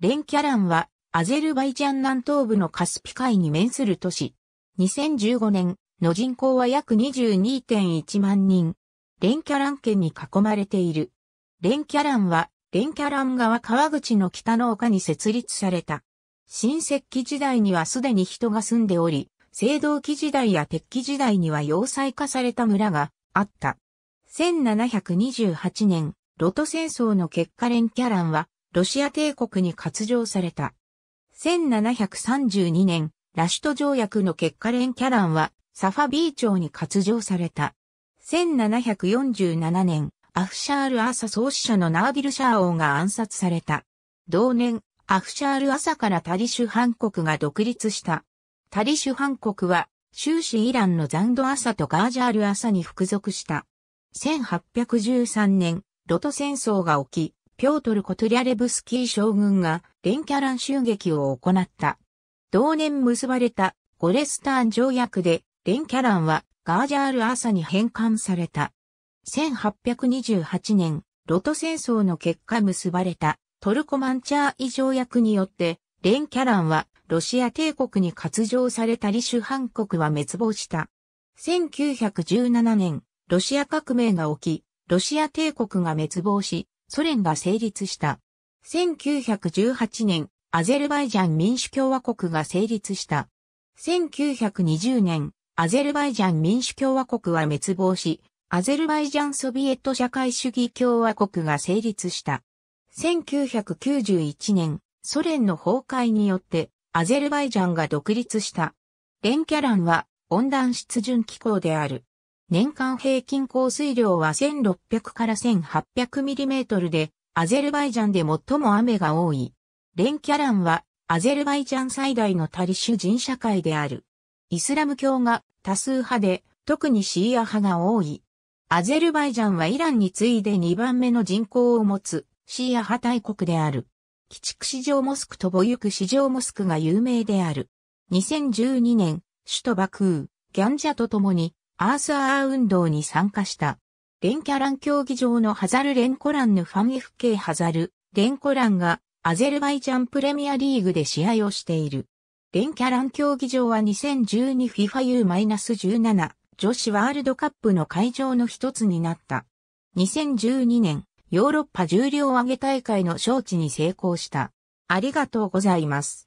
レンキャランは、アゼルバイジャン南東部のカスピ海に面する都市。2015年の人口は約22.1万人。レンキャラン県に囲まれている。レンキャランは、レンキャラン川川口の北の丘に設立された。新石器時代にはすでに人が住んでおり、青銅器時代や鉄器時代には要塞化された村があった。1728年、ロト戦争の結果レンキャランはロシア帝国に割譲された。1732年、ラシュト条約の結果レンキャランはサファビー朝に割譲された。1747年、アフシャール・アサ創始者のナービル・シャー王が暗殺された。同年、アフシャール・アサからタリシュ藩国が独立した。タリシュ藩国は、終始イランのザンド・アサとガージャール・アサに服属した。1813年、ロト戦争が起き、ピョートル・コトリャレブスキー将軍がレンキャラン襲撃を行った。同年結ばれたゴレスターン条約でレンキャランはガージャール・アーサに返還された。1828年、ロト戦争の結果結ばれたトルコマンチャーイ条約によってレン・キャランはロシア帝国に割譲されたリシュハン国は滅亡した。1917年、ロシア革命が起き、ロシア帝国が滅亡し、ソ連が成立した。1918年、アゼルバイジャン民主共和国が成立した。1920年、アゼルバイジャン民主共和国は滅亡し、アゼルバイジャンソビエト社会主義共和国が成立した。1991年、ソ連の崩壊によって、アゼルバイジャンが独立した。レンキャランは温暖湿潤気候である。年間平均降水量は1600から1800ミリメートルで、アゼルバイジャンで最も雨が多い。レンキャランは、アゼルバイジャン最大のタリシュ人社会である。イスラム教が多数派で、特にシーア派が多い。アゼルバイジャンはイランに次いで2番目の人口を持つシーア派大国である。鬼畜市場モスクとボユク市場モスクが有名である。2012年、首都バクー、ギャンジャと共にアースアー運動に参加した。レンキャラン競技場のハザル・レンコランのファン FK ハザル、レンコランがアゼルバイジャンプレミアリーグで試合をしている。レンキャラン競技場は 2012FIFAU-17 女子ワールドカップの会場の一つになった。2012年、ヨーロッパ重量挙げ大会の招致に成功した。ありがとうございます。